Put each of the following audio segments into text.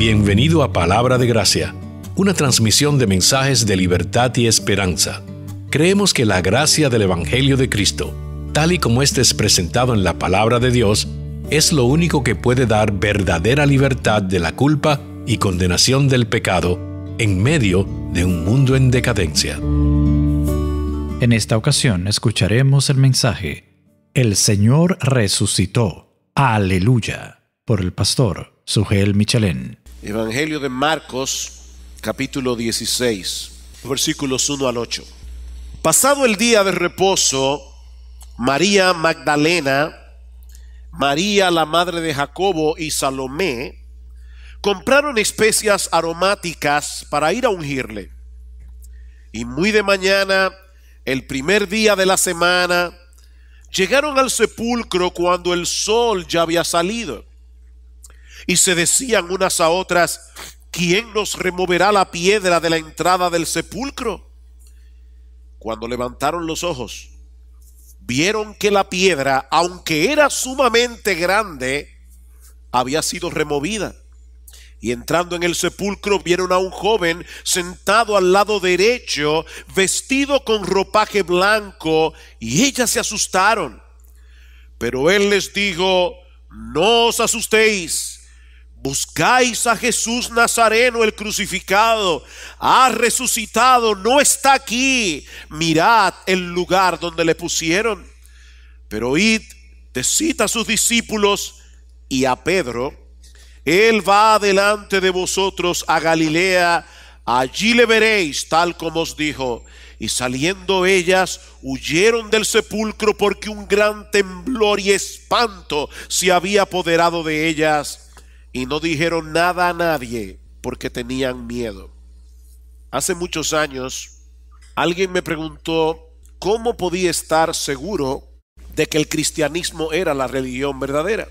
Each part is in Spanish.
Bienvenido a Palabra de Gracia, una transmisión de mensajes de libertad y esperanza. Creemos que la gracia del Evangelio de Cristo, tal y como este es presentado en la palabra de Dios, es lo único que puede dar verdadera libertad de la culpa y condenación del pecado en medio de un mundo en decadencia. En esta ocasión escucharemos el mensaje El Señor resucitó. Aleluya. por el pastor Sujel Michelén. Evangelio de Marcos, capítulo 16, versículos 1 al 8. Pasado el día de reposo, María Magdalena, María la madre de Jacobo y Salomé compraron especias aromáticas para ir a ungirle. Y muy de mañana, el primer día de la semana, llegaron al sepulcro cuando el sol ya había salido. Y se decían unas a otras, ¿quién nos removerá la piedra de la entrada del sepulcro? Cuando levantaron los ojos, vieron que la piedra, aunque era sumamente grande, había sido removida. Y entrando en el sepulcro vieron a un joven sentado al lado derecho, vestido con ropaje blanco, y ellas se asustaron. Pero él les dijo, no os asustéis Buscáis a Jesús Nazareno el crucificado. Ha resucitado, no está aquí. Mirad el lugar donde le pusieron. Pero id, decita cita a sus discípulos y a Pedro. Él va delante de vosotros a Galilea. Allí le veréis, tal como os dijo. Y saliendo ellas, huyeron del sepulcro porque un gran temblor y espanto se había apoderado de ellas y no dijeron nada a nadie porque tenían miedo. Hace muchos años, alguien me preguntó cómo podía estar seguro de que el cristianismo era la religión verdadera.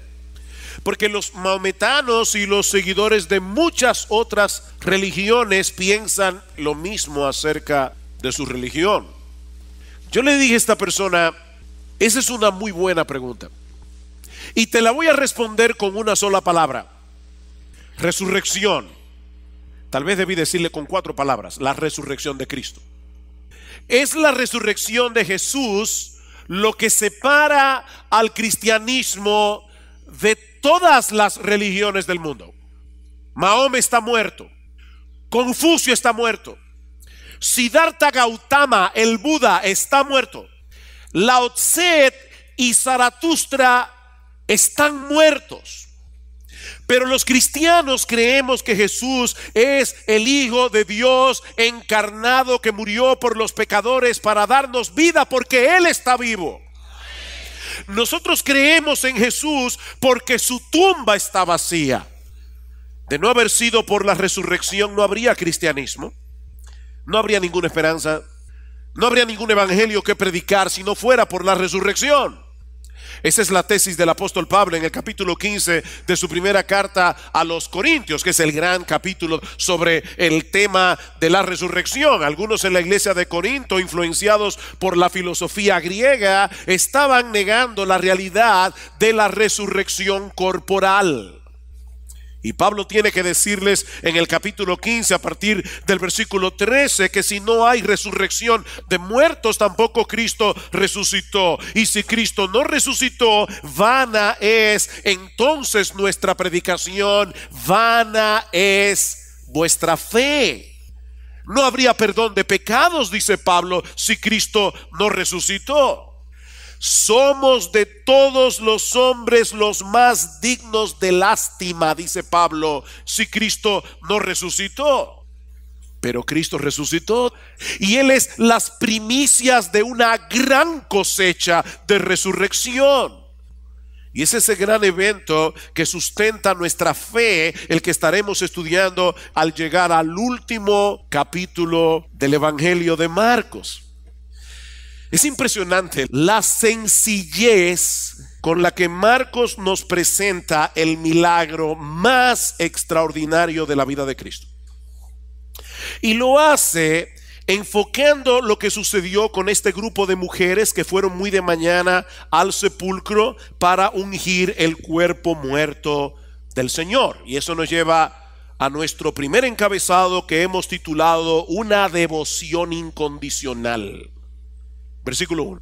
Porque los maometanos y los seguidores de muchas otras religiones piensan lo mismo acerca de su religión. Yo le dije a esta persona, esa es una muy buena pregunta. Y te la voy a responder con una sola palabra. Resurrección. Tal vez debí decirle con cuatro palabras, la resurrección de Cristo. Es la resurrección de Jesús lo que separa al cristianismo de todas las religiones del mundo. Mahoma está muerto, Confucio está muerto, Siddhartha Gautama, el Buda, está muerto, Lao Tse y Zaratustra están muertos. Pero los cristianos creemos que Jesús es el Hijo de Dios encarnado que murió por los pecadores para darnos vida porque Él está vivo. Nosotros creemos en Jesús porque su tumba está vacía. De no haber sido por la resurrección no habría cristianismo, no habría ninguna esperanza, no habría ningún evangelio que predicar si no fuera por la resurrección. Esa es la tesis del apóstol Pablo en el capítulo 15 de su primera carta a los Corintios, que es el gran capítulo sobre el tema de la resurrección. Algunos en la iglesia de Corinto, influenciados por la filosofía griega, estaban negando la realidad de la resurrección corporal. Y Pablo tiene que decirles en el capítulo 15 a partir del versículo 13 que si no hay resurrección de muertos tampoco Cristo resucitó. Y si Cristo no resucitó, vana es entonces nuestra predicación, vana es vuestra fe. No habría perdón de pecados, dice Pablo, si Cristo no resucitó somos de todos los hombres los más dignos de lástima, dice Pablo, si Cristo no resucitó. Pero Cristo resucitó y Él es las primicias de una gran cosecha de resurrección. Y es ese gran evento que sustenta nuestra fe, el que estaremos estudiando al llegar al último capítulo del Evangelio de Marcos. Es impresionante la sencillez con la que Marcos nos presenta el milagro más extraordinario de la vida de Cristo. Y lo hace enfocando lo que sucedió con este grupo de mujeres que fueron muy de mañana al sepulcro para ungir el cuerpo muerto del Señor. Y eso nos lleva a nuestro primer encabezado que hemos titulado Una devoción incondicional. Versículo 1.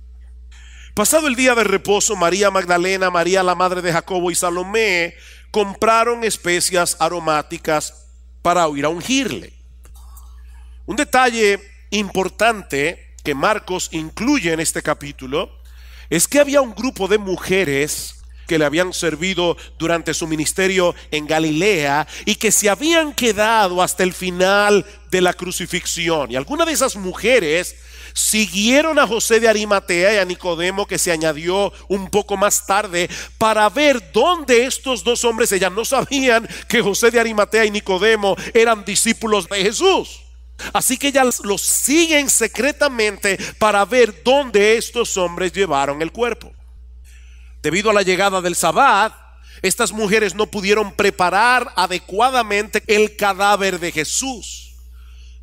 Pasado el día de reposo, María Magdalena, María la madre de Jacobo y Salomé compraron especias aromáticas para ir a ungirle. Un detalle importante que Marcos incluye en este capítulo es que había un grupo de mujeres que le habían servido durante su ministerio en Galilea y que se habían quedado hasta el final de la crucifixión. Y alguna de esas mujeres siguieron a José de Arimatea y a Nicodemo, que se añadió un poco más tarde, para ver dónde estos dos hombres, ellas no sabían que José de Arimatea y Nicodemo eran discípulos de Jesús. Así que ellas los siguen secretamente para ver dónde estos hombres llevaron el cuerpo. Debido a la llegada del Sabbat, estas mujeres no pudieron preparar adecuadamente el cadáver de Jesús.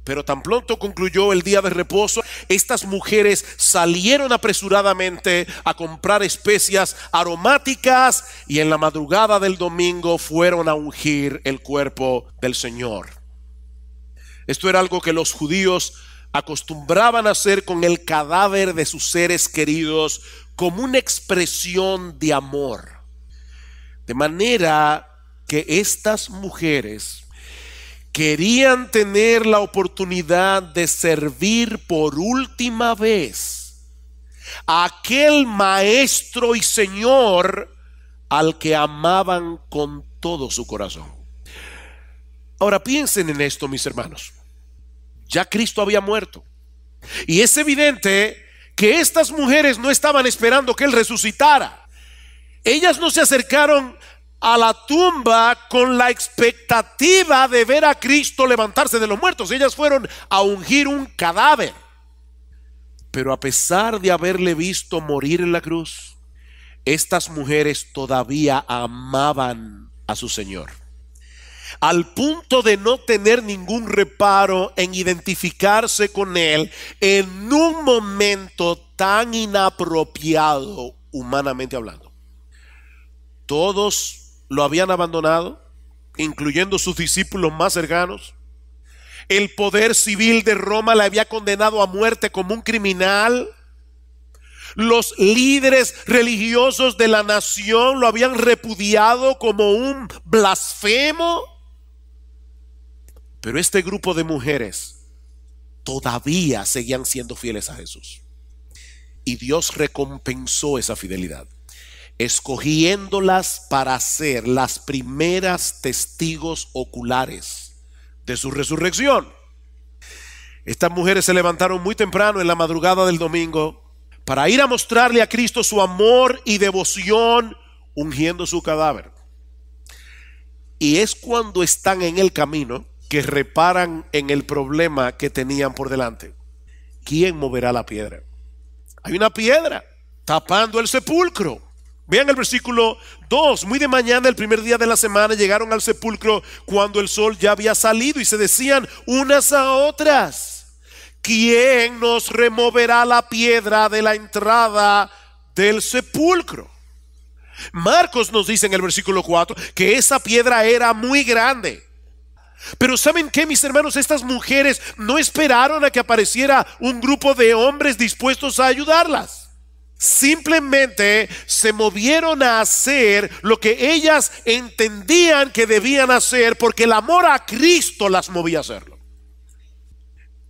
Pero tan pronto concluyó el día de reposo, estas mujeres salieron apresuradamente a comprar especias aromáticas y en la madrugada del domingo fueron a ungir el cuerpo del Señor. Esto era algo que los judíos acostumbraban a hacer con el cadáver de sus seres queridos como una expresión de amor. De manera que estas mujeres querían tener la oportunidad de servir por última vez a aquel maestro y señor al que amaban con todo su corazón. Ahora piensen en esto, mis hermanos. Ya Cristo había muerto. Y es evidente que estas mujeres no estaban esperando que Él resucitara. Ellas no se acercaron a la tumba con la expectativa de ver a Cristo levantarse de los muertos. Ellas fueron a ungir un cadáver. Pero a pesar de haberle visto morir en la cruz, estas mujeres todavía amaban a su Señor. Al punto de no tener ningún reparo en identificarse con Él en un momento tan inapropiado, humanamente hablando. Todos lo habían abandonado, incluyendo sus discípulos más cercanos. El poder civil de Roma le había condenado a muerte como un criminal. Los líderes religiosos de la nación lo habían repudiado como un blasfemo. Pero este grupo de mujeres todavía seguían siendo fieles a Jesús. Y Dios recompensó esa fidelidad escogiéndolas para ser las primeras testigos oculares de su resurrección. Estas mujeres se levantaron muy temprano en la madrugada del domingo para ir a mostrarle a Cristo su amor y devoción ungiendo su cadáver. Y es cuando están en el camino que reparan en el problema que tenían por delante. ¿Quién moverá la piedra? Hay una piedra tapando el sepulcro. Vean el versículo 2. Muy de mañana, el primer día de la semana, llegaron al sepulcro cuando el sol ya había salido y se decían unas a otras, ¿quién nos removerá la piedra de la entrada del sepulcro? Marcos nos dice en el versículo 4 que esa piedra era muy grande. Pero ¿saben qué, mis hermanos? Estas mujeres no esperaron a que apareciera un grupo de hombres dispuestos a ayudarlas. Simplemente se movieron a hacer lo que ellas entendían que debían hacer porque el amor a Cristo las movía a hacerlo.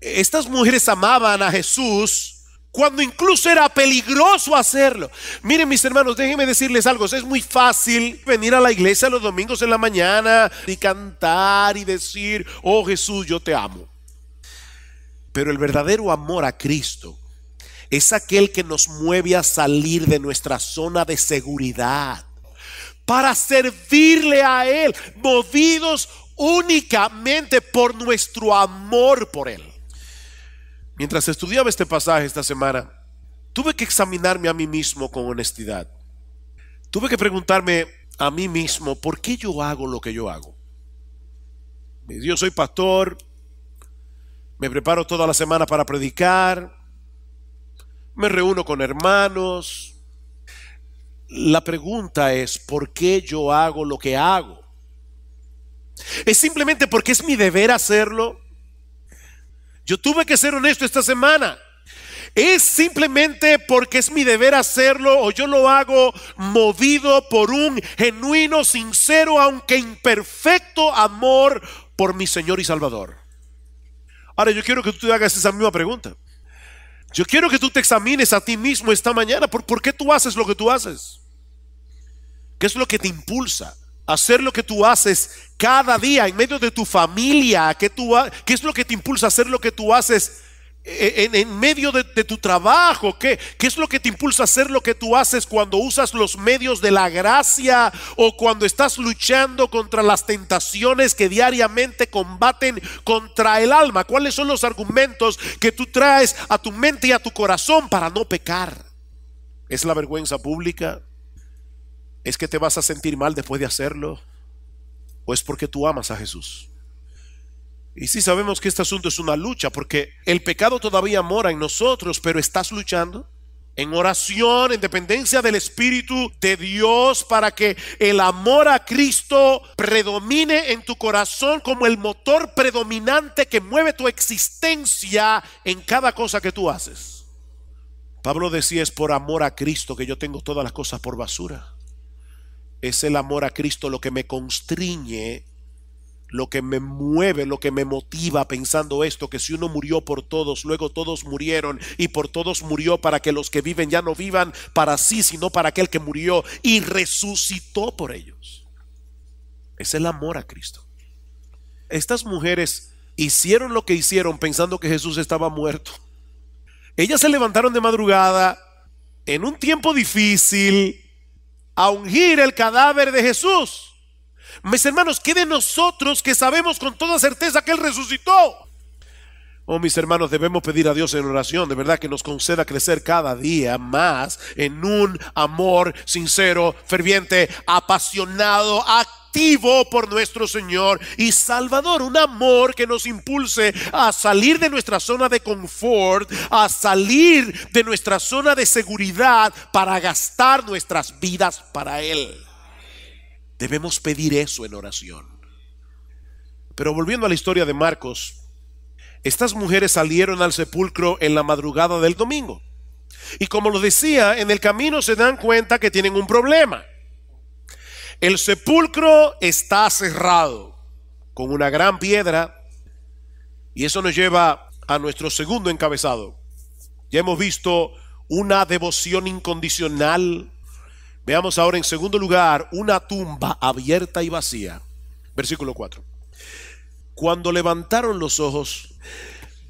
Estas mujeres amaban a Jesús cuando incluso era peligroso hacerlo. Miren mis hermanos, déjenme decirles algo, es muy fácil venir a la iglesia los domingos en la mañana y cantar y decir, oh Jesús, yo te amo. Pero el verdadero amor a Cristo es aquel que nos mueve a salir de nuestra zona de seguridad para servirle a Él, movidos únicamente por nuestro amor por Él. Mientras estudiaba este pasaje esta semana, tuve que examinarme a mí mismo con honestidad. Tuve que preguntarme a mí mismo, ¿por qué yo hago lo que yo hago? Yo soy pastor, me preparo toda la semana para predicar, me reúno con hermanos. La pregunta es, ¿por qué yo hago lo que hago? ¿Es simplemente porque es mi deber hacerlo? Yo tuve que ser honesto esta semana. ¿Es simplemente porque es mi deber hacerlo o yo lo hago movido por un genuino, sincero, aunque imperfecto amor por mi Señor y Salvador? Ahora yo quiero que tú te hagas esa misma pregunta. Yo quiero que tú te examines a ti mismo esta mañana. ¿Por, ¿Por, qué tú haces lo que tú haces? ¿Qué es lo que te impulsa? a Hacer lo que tú haces cada día en medio de tu familia. ¿Qué, tú qué es lo que te impulsa a hacer lo que tú haces en, medio de, tu trabajo? ¿qué, ¿Qué es lo que te impulsa a hacer lo que tú haces cuando usas los medios de la gracia o cuando estás luchando contra las tentaciones que diariamente combaten contra el alma? ¿Cuáles son los argumentos que tú traes a tu mente y a tu corazón para no pecar? ¿Es la vergüenza pública? ¿Es que te vas a sentir mal después de hacerlo? ¿O es porque tú amas a Jesús? Y sí sabemos que este asunto es una lucha, porque el pecado todavía mora en nosotros, pero estás luchando en oración, en dependencia del Espíritu de Dios, para que el amor a Cristo predomine en tu corazón como el motor predominante que mueve tu existencia en cada cosa que tú haces. Pablo decía, es por amor a Cristo que yo tengo todas las cosas por basura. Es el amor a Cristo lo que me constriñe lo que me mueve, lo que me motiva pensando esto, que si uno murió por todos, luego todos murieron y por todos murió para que los que viven ya no vivan para sí, sino para aquel que murió y resucitó por ellos. Es el amor a Cristo. Estas mujeres hicieron lo que hicieron pensando que Jesús estaba muerto. Ellas se levantaron de madrugada en un tiempo difícil a ungir el cadáver de Jesús. Mis hermanos, ¿qué de nosotros que sabemos con toda certeza que Él resucitó? Oh, mis hermanos, debemos pedir a Dios en oración, de verdad, que nos conceda crecer cada día más en un amor sincero, ferviente, apasionado, activo por nuestro Señor y Salvador. Un amor que nos impulse a salir de nuestra zona de confort, a salir de nuestra zona de seguridad para gastar nuestras vidas para Él. Debemos pedir eso en oración. Pero volviendo a la historia de Marcos, estas mujeres salieron al sepulcro en la madrugada del domingo. Y como lo decía, en el camino se dan cuenta que tienen un problema. El sepulcro está cerrado con una gran piedra. Y eso nos lleva a nuestro segundo encabezado. Ya hemos visto una devoción incondicional Veamos ahora en segundo lugar una tumba abierta y vacía. Versículo 4. Cuando levantaron los ojos,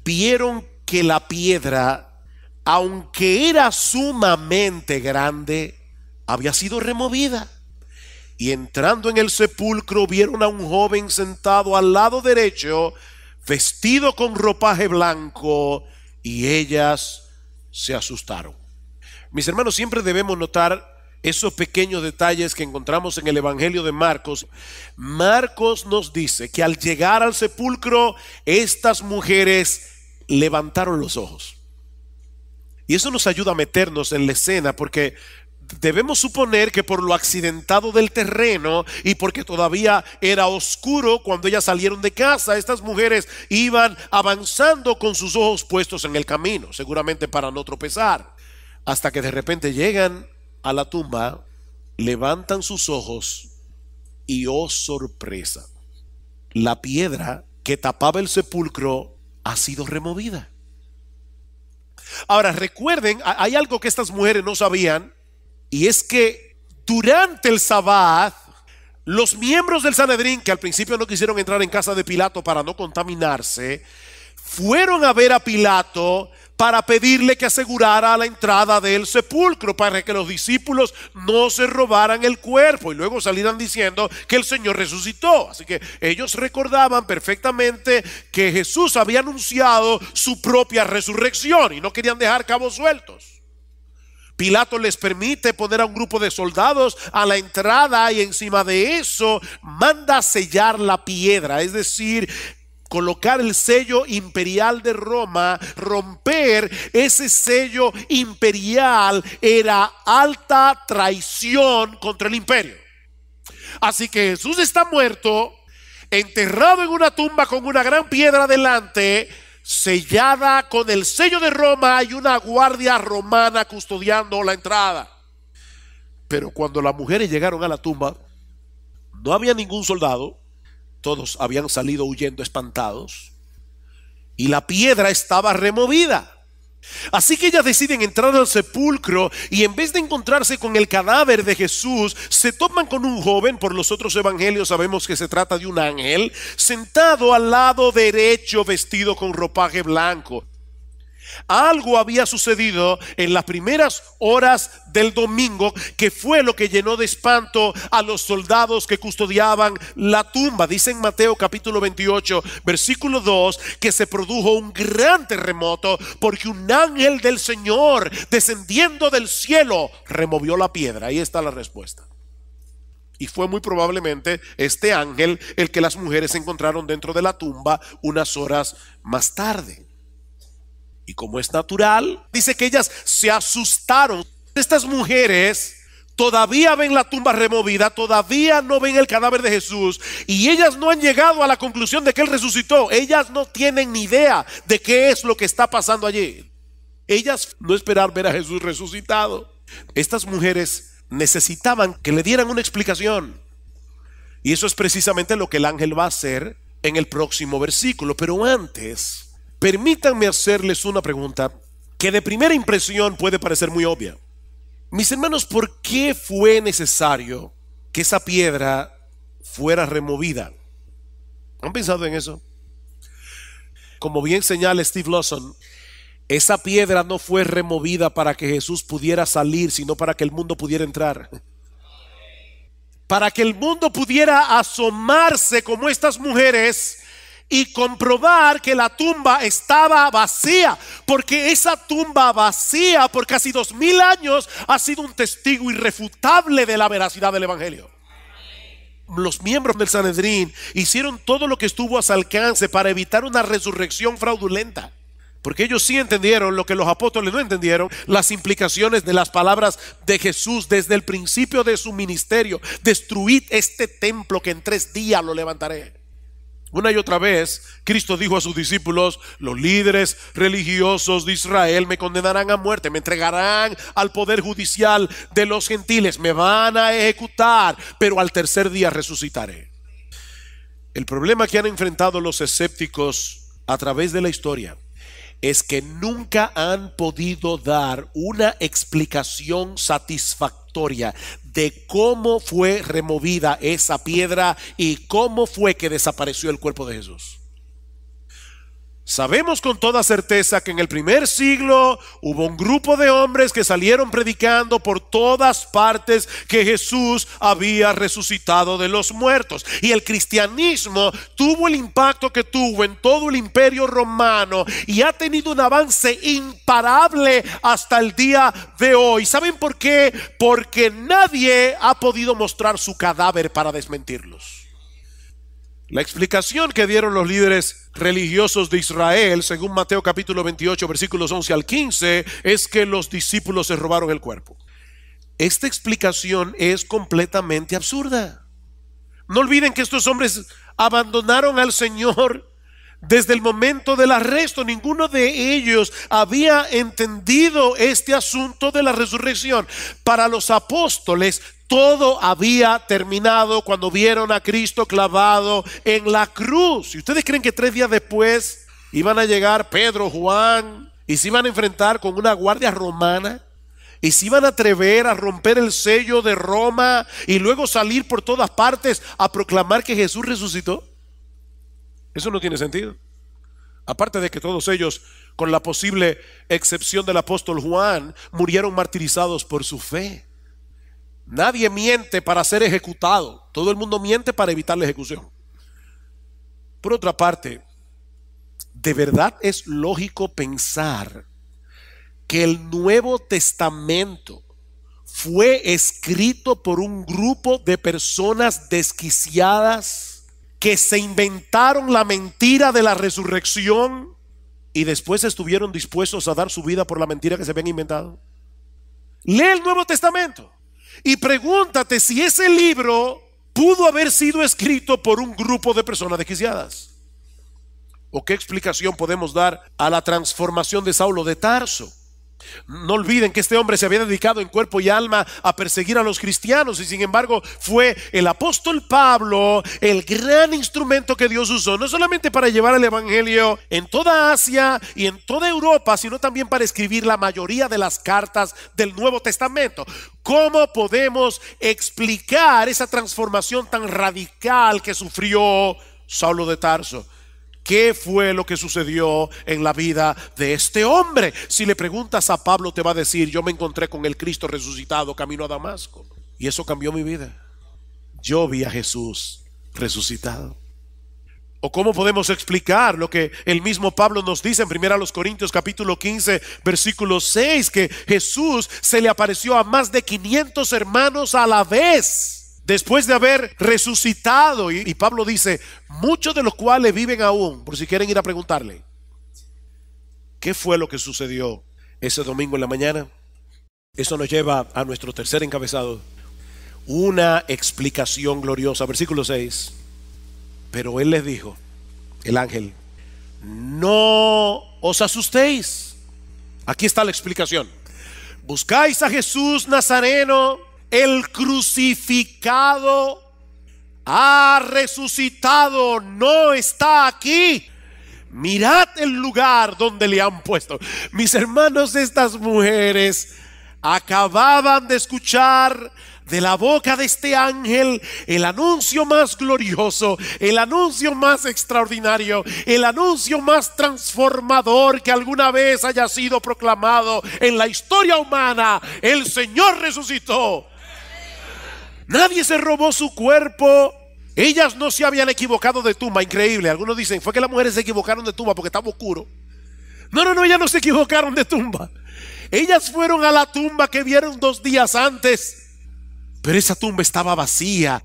vieron que la piedra, aunque era sumamente grande, había sido removida. Y entrando en el sepulcro vieron a un joven sentado al lado derecho, vestido con ropaje blanco, y ellas se asustaron. Mis hermanos, siempre debemos notar esos pequeños detalles que encontramos en el Evangelio de Marcos, Marcos nos dice que al llegar al sepulcro, estas mujeres levantaron los ojos. Y eso nos ayuda a meternos en la escena porque debemos suponer que por lo accidentado del terreno y porque todavía era oscuro cuando ellas salieron de casa, estas mujeres iban avanzando con sus ojos puestos en el camino, seguramente para no tropezar, hasta que de repente llegan a la tumba, levantan sus ojos y oh sorpresa, la piedra que tapaba el sepulcro ha sido removida. Ahora recuerden, hay algo que estas mujeres no sabían y es que durante el sabbat los miembros del Sanedrín, que al principio no quisieron entrar en casa de Pilato para no contaminarse, fueron a ver a Pilato para pedirle que asegurara la entrada del sepulcro, para que los discípulos no se robaran el cuerpo y luego salieran diciendo que el Señor resucitó. Así que ellos recordaban perfectamente que Jesús había anunciado su propia resurrección y no querían dejar cabos sueltos. Pilato les permite poner a un grupo de soldados a la entrada y encima de eso manda sellar la piedra, es decir, colocar el sello imperial de Roma, romper ese sello imperial era alta traición contra el imperio. Así que Jesús está muerto, enterrado en una tumba con una gran piedra delante, sellada con el sello de Roma y una guardia romana custodiando la entrada. Pero cuando las mujeres llegaron a la tumba, no había ningún soldado, todos habían salido huyendo espantados y la piedra estaba removida. Así que ellas deciden entrar al sepulcro y en vez de encontrarse con el cadáver de Jesús, se toman con un joven, por los otros evangelios sabemos que se trata de un ángel, sentado al lado derecho vestido con ropaje blanco. Algo había sucedido en las primeras horas del domingo que fue lo que llenó de espanto a los soldados que custodiaban la tumba. Dice en Mateo capítulo 28, versículo 2, que se produjo un gran terremoto porque un ángel del Señor descendiendo del cielo removió la piedra. Ahí está la respuesta. Y fue muy probablemente este ángel el que las mujeres encontraron dentro de la tumba unas horas más tarde. Y como es natural, dice que ellas se asustaron. Estas mujeres todavía ven la tumba removida, todavía no ven el cadáver de Jesús y ellas no han llegado a la conclusión de que Él resucitó. Ellas no tienen ni idea de qué es lo que está pasando allí. Ellas no esperan ver a Jesús resucitado. Estas mujeres necesitaban que le dieran una explicación. Y eso es precisamente lo que el ángel va a hacer en el próximo versículo. Pero antes, Permítanme hacerles una pregunta que de primera impresión puede parecer muy obvia. Mis hermanos, ¿por qué fue necesario que esa piedra fuera removida? ¿Han pensado en eso? Como bien señala Steve Lawson, esa piedra no fue removida para que Jesús pudiera salir, sino para que el mundo pudiera entrar. Para que el mundo pudiera asomarse como estas mujeres y comprobar que la tumba estaba vacía, porque esa tumba vacía por casi dos mil años ha sido un testigo irrefutable de la veracidad del Evangelio. Los miembros del Sanedrín hicieron todo lo que estuvo a su alcance para evitar una resurrección fraudulenta. Porque ellos sí entendieron lo que los apóstoles no entendieron, las implicaciones de las palabras de Jesús desde el principio de su ministerio. Destruid este templo que en tres días lo levantaré. Una y otra vez, Cristo dijo a sus discípulos, los líderes religiosos de Israel me condenarán a muerte, me entregarán al poder judicial de los gentiles, me van a ejecutar, pero al tercer día resucitaré. El problema que han enfrentado los escépticos a través de la historia es que nunca han podido dar una explicación satisfactoria historia de cómo fue removida esa piedra y cómo fue que desapareció el cuerpo de Jesús. Sabemos con toda certeza que en el primer siglo hubo un grupo de hombres que salieron predicando por todas partes que Jesús había resucitado de los muertos. Y el cristianismo tuvo el impacto que tuvo en todo el imperio romano y ha tenido un avance imparable hasta el día de hoy. ¿Saben por qué? Porque nadie ha podido mostrar su cadáver para desmentirlos. La explicación que dieron los líderes religiosos de Israel, según Mateo capítulo 28, versículos 11 al 15, es que los discípulos se robaron el cuerpo. Esta explicación es completamente absurda. No olviden que estos hombres abandonaron al Señor desde el momento del arresto. Ninguno de ellos había entendido este asunto de la resurrección. Para los apóstoles todo había terminado cuando vieron a Cristo clavado en la cruz. ¿Y ustedes creen que tres días después iban a llegar Pedro, Juan, y se iban a enfrentar con una guardia romana? ¿Y se iban a atrever a romper el sello de Roma y luego salir por todas partes a proclamar que Jesús resucitó? Eso no tiene sentido. Aparte de que todos ellos, con la posible excepción del apóstol Juan, murieron martirizados por su fe. Nadie miente para ser ejecutado. Todo el mundo miente para evitar la ejecución. Por otra parte, ¿de verdad es lógico pensar que el Nuevo Testamento fue escrito por un grupo de personas desquiciadas que se inventaron la mentira de la resurrección y después estuvieron dispuestos a dar su vida por la mentira que se habían inventado? Lee el Nuevo Testamento. Y pregúntate si ese libro pudo haber sido escrito por un grupo de personas desquiciadas. ¿O qué explicación podemos dar a la transformación de Saulo de Tarso? No olviden que este hombre se había dedicado en cuerpo y alma a perseguir a los cristianos y sin embargo fue el apóstol Pablo el gran instrumento que Dios usó, no solamente para llevar el Evangelio en toda Asia y en toda Europa, sino también para escribir la mayoría de las cartas del Nuevo Testamento. ¿Cómo podemos explicar esa transformación tan radical que sufrió Saulo de Tarso? qué fue lo que sucedió en la vida de este hombre. Si le preguntas a Pablo, te va a decir, yo me encontré con el Cristo resucitado camino a Damasco. Y eso cambió mi vida. Yo vi a Jesús resucitado. ¿O cómo podemos explicar lo que el mismo Pablo nos dice en 1 Corintios capítulo 15, versículo 6, que Jesús se le apareció a más de 500 hermanos a la vez? después de haber resucitado, y, Pablo dice, muchos de los cuales viven aún, por si quieren ir a preguntarle, ¿qué fue lo que sucedió ese domingo en la mañana? Eso nos lleva a nuestro tercer encabezado, una explicación gloriosa, versículo 6. Pero él les dijo, el ángel, no os asustéis. Aquí está la explicación. Buscáis a Jesús Nazareno el crucificado ha resucitado, no está aquí. Mirad el lugar donde le han puesto. Mis hermanos, estas mujeres acababan de escuchar de la boca de este ángel el anuncio más glorioso, el anuncio más extraordinario, el anuncio más transformador que alguna vez haya sido proclamado en la historia humana. El Señor resucitó. Nadie se robó su cuerpo. Ellas no se habían equivocado de tumba, increíble. Algunos dicen, fue que las mujeres se equivocaron de tumba porque estaba oscuro. No, no, no, ellas no se equivocaron de tumba. Ellas fueron a la tumba que vieron dos días antes, pero esa tumba estaba vacía.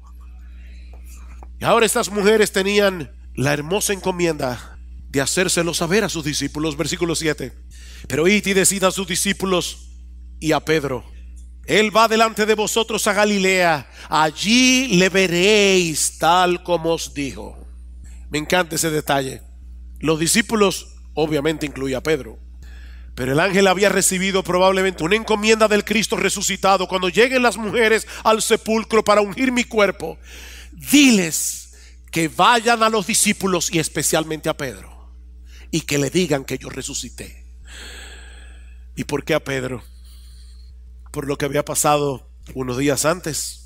Y ahora estas mujeres tenían la hermosa encomienda de hacérselo saber a sus discípulos, versículo 7. Pero id y a sus discípulos y a Pedro él va delante de vosotros a Galilea, allí le veréis tal como os dijo. Me encanta ese detalle. Los discípulos, obviamente incluía a Pedro, pero el ángel había recibido probablemente una encomienda del Cristo resucitado. Cuando lleguen las mujeres al sepulcro para ungir mi cuerpo, diles que vayan a los discípulos y especialmente a Pedro y que le digan que yo resucité. ¿Y por qué a Pedro? por lo que había pasado unos días antes.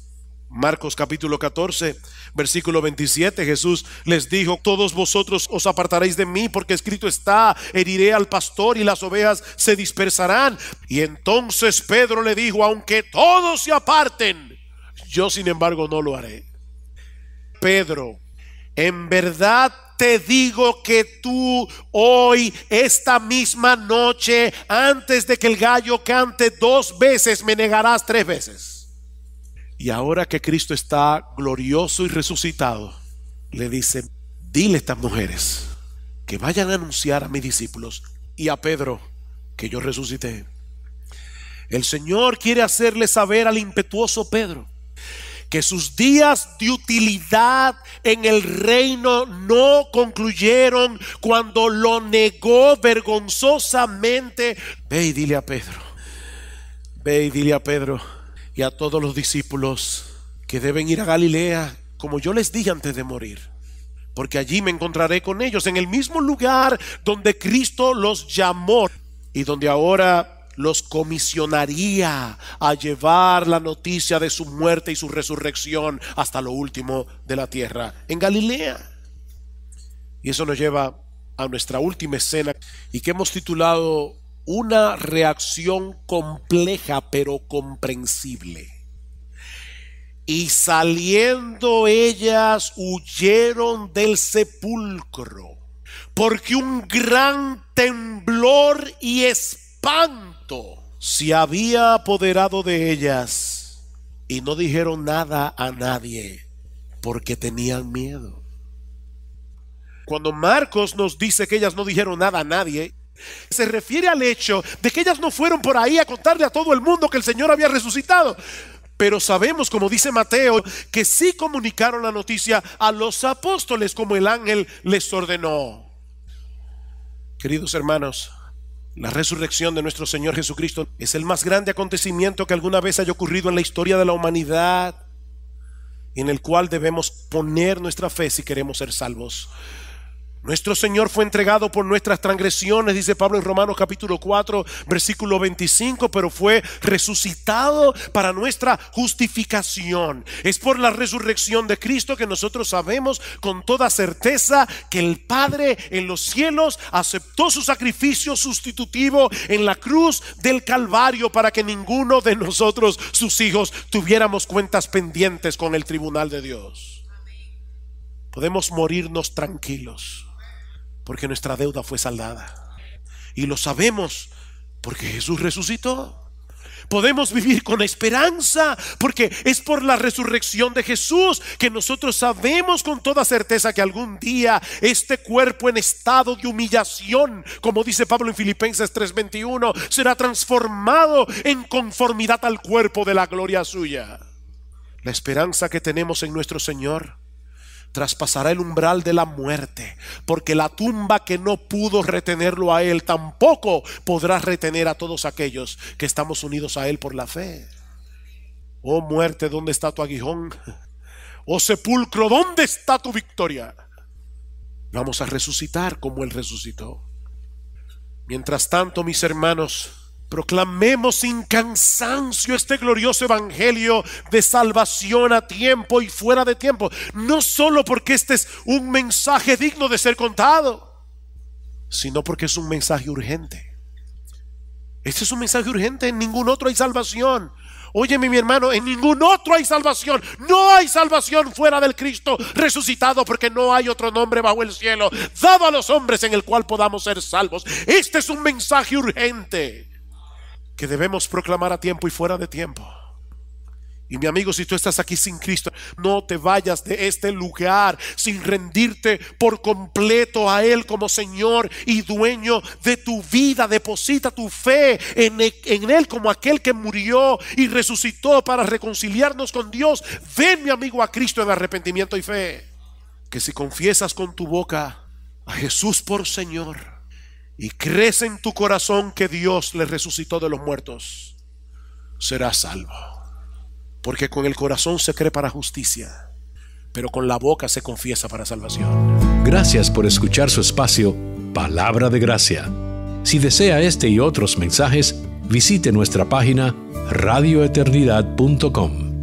Marcos capítulo 14, versículo 27, Jesús les dijo, todos vosotros os apartaréis de mí porque escrito está, heriré al pastor y las ovejas se dispersarán. Y entonces Pedro le dijo, aunque todos se aparten, yo sin embargo no lo haré. Pedro, en verdad te digo que tú hoy, esta misma noche, antes de que el gallo cante dos veces, me negarás tres veces. Y ahora que Cristo está glorioso y resucitado, le dice, dile estas mujeres que vayan a anunciar a mis discípulos y a Pedro que yo resucité. El Señor quiere hacerle saber al impetuoso Pedro que sus días de utilidad en el reino no concluyeron cuando lo negó vergonzosamente. Ve y dile a Pedro, ve y dile a Pedro y a todos los discípulos que deben ir a Galilea, como yo les dije antes de morir porque allí me encontraré con ellos, en el mismo lugar donde Cristo los llamó y donde ahora los comisionaría a llevar la noticia de su muerte y su resurrección hasta lo último de la tierra, en Galilea. Y eso nos lleva a nuestra última escena y que hemos titulado Una reacción compleja pero comprensible. Y saliendo ellas huyeron del sepulcro, porque un gran temblor y Panto se había apoderado de ellas y no dijeron nada a nadie porque tenían miedo. Cuando Marcos nos dice que ellas no dijeron nada a nadie, se refiere al hecho de que ellas no fueron por ahí a contarle a todo el mundo que el Señor había resucitado. Pero sabemos, como dice Mateo, que sí comunicaron la noticia a los apóstoles como el ángel les ordenó. Queridos hermanos, la resurrección de nuestro Señor Jesucristo es el más grande acontecimiento que alguna vez haya ocurrido en la historia de la humanidad, en el cual debemos poner nuestra fe si queremos ser salvos. Nuestro Señor fue entregado por nuestras transgresiones, dice Pablo en Romanos capítulo 4, versículo 25, pero fue resucitado para nuestra justificación. Es por la resurrección de Cristo que nosotros sabemos con toda certeza que el Padre en los cielos aceptó su sacrificio sustitutivo en la cruz del Calvario para que ninguno de nosotros, sus hijos, tuviéramos cuentas pendientes con el tribunal de Dios. Podemos morirnos tranquilos porque nuestra deuda fue saldada. Y lo sabemos porque Jesús resucitó. Podemos vivir con esperanza porque es por la resurrección de Jesús que nosotros sabemos con toda certeza que algún día este cuerpo en estado de humillación, como dice Pablo en Filipenses 3:21, será transformado en conformidad al cuerpo de la gloria suya. La esperanza que tenemos en nuestro Señor traspasará el umbral de la muerte, porque la tumba que no pudo retenerlo a él tampoco podrá retener a todos aquellos que estamos unidos a él por la fe. Oh muerte, ¿dónde está tu aguijón? Oh sepulcro, ¿dónde está tu victoria? Vamos a resucitar como él resucitó. Mientras tanto, mis hermanos, Proclamemos sin cansancio este glorioso evangelio de salvación a tiempo y fuera de tiempo. No solo porque este es un mensaje digno de ser contado, sino porque es un mensaje urgente. Este es un mensaje urgente. En ningún otro hay salvación. Óyeme, mi hermano, en ningún otro hay salvación. No hay salvación fuera del Cristo resucitado, porque no hay otro nombre bajo el cielo dado a los hombres en el cual podamos ser salvos. Este es un mensaje urgente que debemos proclamar a tiempo y fuera de tiempo. Y mi amigo, si tú estás aquí sin Cristo, no te vayas de este lugar sin rendirte por completo a Él como Señor y dueño de tu vida. Deposita tu fe en, e, en, Él como aquel que murió y resucitó para reconciliarnos con Dios. Ven, mi amigo, a Cristo en arrepentimiento y fe. Que si confiesas con tu boca a Jesús por Señor y crees en tu corazón que Dios le resucitó de los muertos, serás salvo. Porque con el corazón se cree para justicia, pero con la boca se confiesa para salvación. Gracias por escuchar su espacio, Palabra de Gracia. Si desea este y otros mensajes, visite nuestra página radioeternidad.com.